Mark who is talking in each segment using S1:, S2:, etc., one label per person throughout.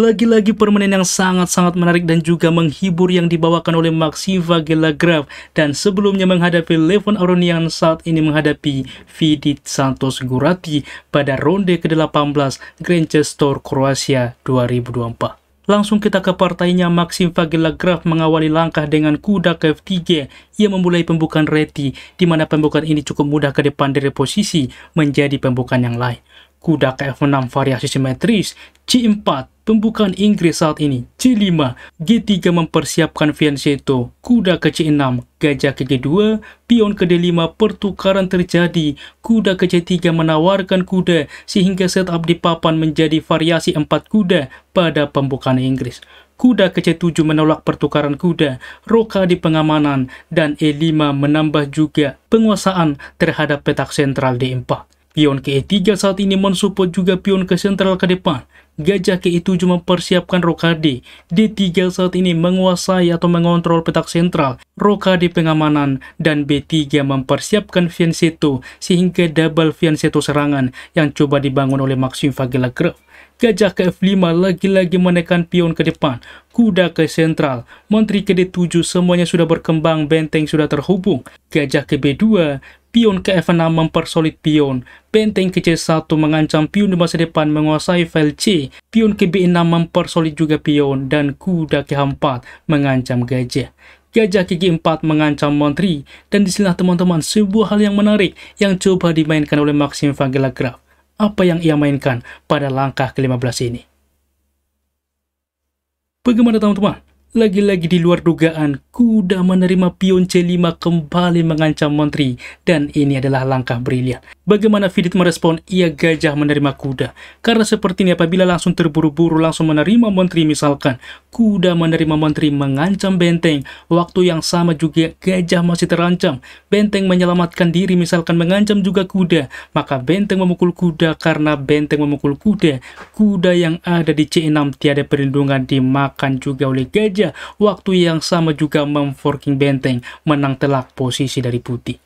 S1: Lagi-lagi permainan yang sangat-sangat menarik dan juga menghibur yang dibawakan oleh Maxiva Gelagraf dan sebelumnya menghadapi Levon Aronian yang saat ini menghadapi Vidit Santos Gurati pada ronde ke-18 Grandchester Kroasia 2024. Langsung kita ke partainya Maxim Vagilagraf mengawali langkah dengan kuda ke F3. Ia memulai pembukaan reti, di mana pembukaan ini cukup mudah ke depan dari posisi menjadi pembukaan yang lain kuda kf6 variasi simetris, c4 pembukaan Inggris saat ini, c5, g3 mempersiapkan fianchetto, kuda ke c6, gajah ke g2, pion ke d5 pertukaran terjadi, kuda ke c3 menawarkan kuda sehingga setup di papan menjadi variasi 4 kuda pada pembukaan Inggris kuda ke C7 menolak pertukaran kuda, roka di pengamanan, dan E5 menambah juga penguasaan terhadap petak sentral D4. Pion ke E3 saat ini mensupport juga pion ke sentral ke depan. Gajah ke E7 mempersiapkan rokade. D3 saat ini menguasai atau mengontrol petak sentral, rokade pengamanan, dan B3 mempersiapkan Fianchetto sehingga double Fianchetto serangan yang coba dibangun oleh Maxim Vagilagrov. Gajah ke F5 lagi-lagi menekan pion ke depan, kuda ke sentral, menteri ke D7 semuanya sudah berkembang, benteng sudah terhubung. Gajah ke B2, Pion ke-F6 mempersolid pion. Benteng ke C1 mengancam pion di masa depan menguasai file C. Pion ke B6 mempersolid juga pion. Dan kuda ke H4 mengancam gajah. Gajah ke G4 mengancam Montri. Dan disinilah teman-teman sebuah hal yang menarik yang coba dimainkan oleh Maxim Vagela Graf. Apa yang ia mainkan pada langkah ke-15 ini? Bagaimana teman-teman? Lagi-lagi di luar dugaan, Kuda menerima pion C5 kembali mengancam Montri, dan ini adalah langkah brilian. Bagaimana Fidit merespon ia gajah menerima kuda? Karena seperti ini apabila langsung terburu-buru langsung menerima Montri misalkan, kuda menerima Montri mengancam benteng, waktu yang sama juga gajah masih terancam. Benteng menyelamatkan diri misalkan mengancam juga kuda, maka benteng memukul kuda karena benteng memukul kuda. Kuda yang ada di C6 tiada perlindungan dimakan juga oleh gajah, waktu yang sama juga juga memforking benteng menang telak posisi dari putih.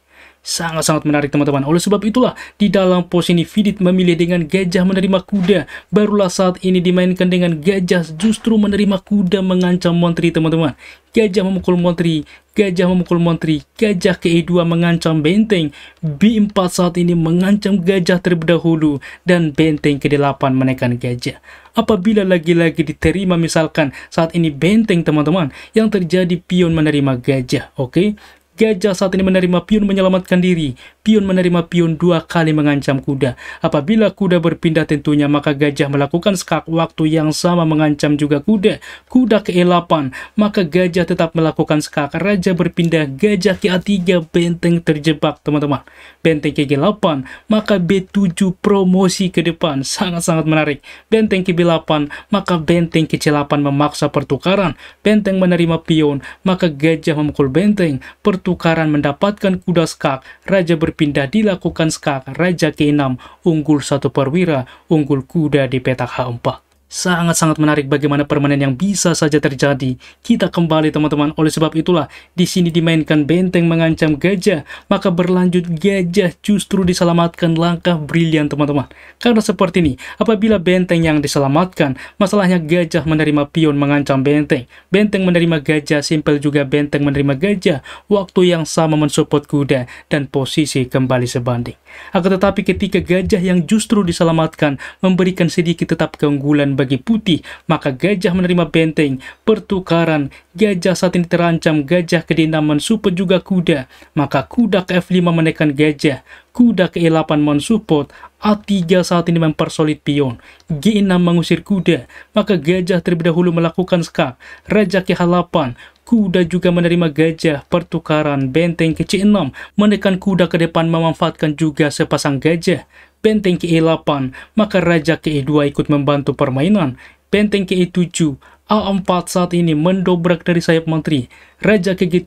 S1: Sangat-sangat menarik teman-teman. Oleh sebab itulah, di dalam pos ini Vidit memilih dengan gajah menerima kuda. Barulah saat ini dimainkan dengan gajah justru menerima kuda mengancam Montri teman-teman. Gajah memukul Montri, gajah memukul Montri, gajah ke E2 mengancam benteng. B4 saat ini mengancam gajah terlebih dahulu dan benteng ke-8 menekan gajah. Apabila lagi-lagi diterima misalkan saat ini benteng teman-teman yang terjadi pion menerima gajah, oke? Okay? Gajah saat ini menerima pion menyelamatkan diri pion menerima pion dua kali mengancam kuda. Apabila kuda berpindah tentunya, maka gajah melakukan skak waktu yang sama mengancam juga kuda. Kuda ke-8, e maka gajah tetap melakukan skak. Raja berpindah, gajah ke-3, a benteng terjebak, teman-teman. Benteng ke-8, maka B7 promosi ke depan. Sangat-sangat menarik. Benteng ke-8, maka benteng ke-8 memaksa pertukaran. Benteng menerima pion, maka gajah memukul benteng. Pertukaran mendapatkan kuda skak. Raja berpindah berpindah dilakukan sekarang Raja K6 unggul satu perwira, unggul kuda di petak H4 sangat-sangat menarik bagaimana permainan yang bisa saja terjadi. Kita kembali teman-teman, oleh sebab itulah di sini dimainkan benteng mengancam gajah, maka berlanjut gajah justru diselamatkan langkah brilian teman-teman. Karena seperti ini, apabila benteng yang diselamatkan, masalahnya gajah menerima pion mengancam benteng. Benteng menerima gajah, simpel juga benteng menerima gajah, waktu yang sama mensupport kuda, dan posisi kembali sebanding. Akan tetapi ketika gajah yang justru diselamatkan memberikan sedikit tetap keunggulan bagi putih, maka gajah menerima benteng, pertukaran, gajah saat ini terancam, gajah kedinaman, supe juga kuda, maka kuda ke F5 menekan gajah, kuda ke E8 mensupport, A3 saat ini mempersolid pion, G6 mengusir kuda, maka gajah terlebih dahulu melakukan skak, raja ke H8, kuda juga menerima gajah, pertukaran, benteng ke C6, menekan kuda ke depan memanfaatkan juga sepasang gajah, benteng ke 8 maka raja ke 2 ikut membantu permainan. Benteng ke 7 A4 saat ini mendobrak dari sayap menteri. Raja ke 7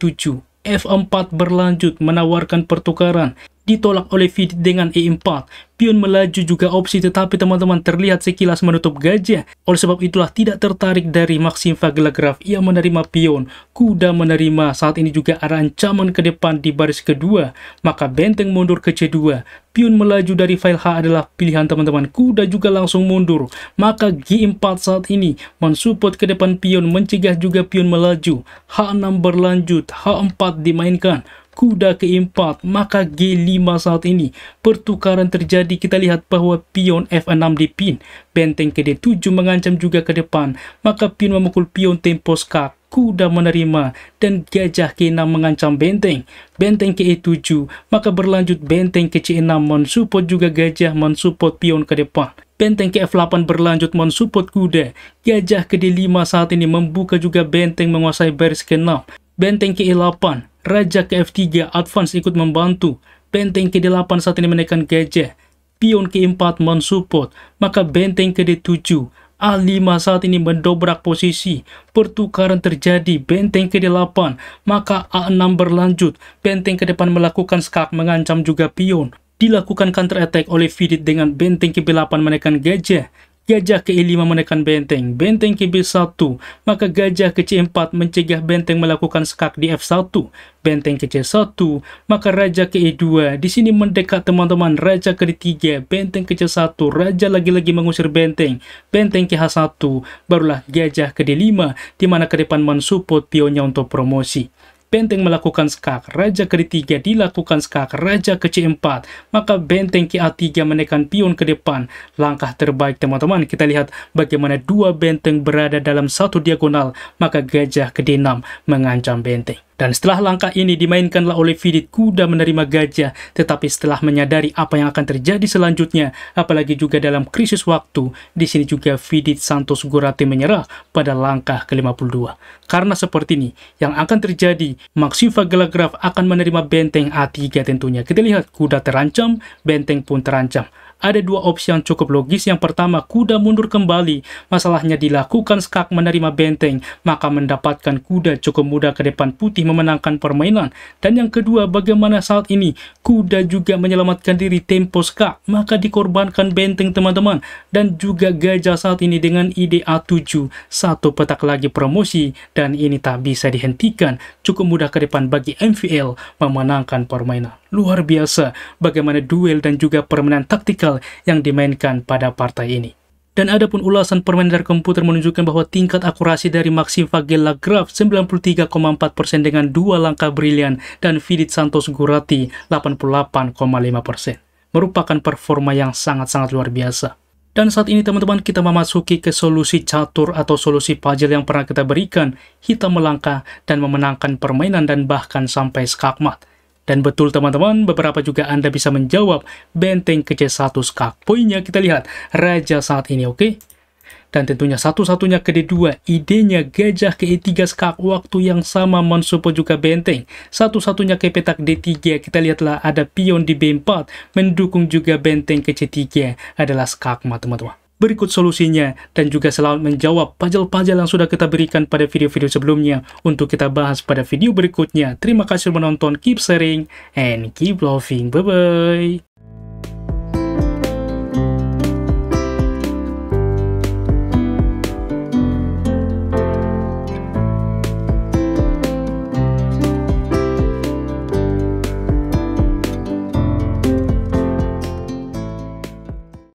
S1: F4 berlanjut menawarkan pertukaran ditolak oleh Fit dengan E4. Pion melaju juga opsi tetapi teman-teman terlihat sekilas menutup gajah. Oleh sebab itulah tidak tertarik dari Maxim Vagelagraf ia menerima pion. Kuda menerima saat ini juga ada ancaman ke depan di baris kedua. Maka benteng mundur ke C2. Pion melaju dari file H adalah pilihan teman-teman. Kuda juga langsung mundur. Maka G4 saat ini mensupport ke depan pion mencegah juga pion melaju. H6 berlanjut. H4 dimainkan kuda ke keempat, maka G5 saat ini pertukaran terjadi. Kita lihat bahwa pion F6 dipin, benteng ke D7 mengancam juga ke depan, maka pion memukul pion tempo skak. Kuda menerima dan gajah ke-6 mengancam benteng. Benteng ke E7, maka berlanjut benteng ke C6 mensupport juga gajah mensupport pion ke depan. Benteng ke F8 berlanjut mensupport kuda. Gajah ke D5 saat ini membuka juga benteng menguasai baris ke-6. Benteng ke E8 Raja ke F3, advance ikut membantu. Benteng ke 8 saat ini menekan gajah. Pion ke 4 mensupport, maka benteng ke 7 A5 saat ini mendobrak posisi, pertukaran terjadi, benteng ke 8 maka A6 berlanjut, benteng ke depan melakukan skak mengancam juga pion. Dilakukan counter attack oleh Vidit dengan benteng ke 8 menekan gajah, gajah ke 5 menekan benteng, benteng ke B1, maka gajah ke C4 mencegah benteng melakukan skak di F1, benteng ke C1, maka raja ke E2, di sini mendekat teman-teman, raja ke D3, benteng ke C1, raja lagi-lagi mengusir benteng, benteng ke H1, barulah gajah ke D5, di mana ke depan mensupport pionnya untuk promosi benteng melakukan skak, raja ke D3 dilakukan skak, raja ke C4, maka benteng ke A3 menekan pion ke depan. Langkah terbaik teman-teman, kita lihat bagaimana dua benteng berada dalam satu diagonal, maka gajah ke D6 mengancam benteng. Dan setelah langkah ini dimainkanlah oleh Vidit kuda menerima gajah, tetapi setelah menyadari apa yang akan terjadi selanjutnya, apalagi juga dalam krisis waktu, di sini juga Vidit Santos Gurati menyerah pada langkah ke-52. Karena seperti ini, yang akan terjadi, Maxiva Gelagraf akan menerima benteng A3 tentunya. Kita lihat kuda terancam, benteng pun terancam ada dua opsi yang cukup logis. Yang pertama, kuda mundur kembali. Masalahnya dilakukan skak menerima benteng, maka mendapatkan kuda cukup mudah ke depan putih memenangkan permainan. Dan yang kedua, bagaimana saat ini kuda juga menyelamatkan diri tempo skak, maka dikorbankan benteng teman-teman. Dan juga gajah saat ini dengan ide A7, satu petak lagi promosi, dan ini tak bisa dihentikan. Cukup mudah ke depan bagi MVL memenangkan permainan luar biasa bagaimana duel dan juga permainan taktikal yang dimainkan pada partai ini. Dan ada pun ulasan permainan dari komputer menunjukkan bahwa tingkat akurasi dari Maxim Fagel Lagraf 93,4% dengan dua langkah brilian dan Vidit Santos Gurati 88,5%. Merupakan performa yang sangat-sangat luar biasa. Dan saat ini teman-teman kita memasuki ke solusi catur atau solusi puzzle yang pernah kita berikan, hitam melangkah dan memenangkan permainan dan bahkan sampai skakmat. Dan betul teman-teman, beberapa juga Anda bisa menjawab benteng ke C1 skak. Poinnya kita lihat, raja saat ini, oke? Okay? Dan tentunya satu-satunya ke D2, idenya gajah ke E3 skak waktu yang sama mensupport juga benteng. Satu-satunya ke petak D3, kita lihatlah ada pion di B4, mendukung juga benteng ke C3 adalah skak, teman-teman berikut solusinya, dan juga selalu menjawab puzzle-puzzle yang sudah kita berikan pada video-video sebelumnya untuk kita bahas pada video berikutnya. Terima kasih menonton, keep sharing, and keep loving. Bye-bye!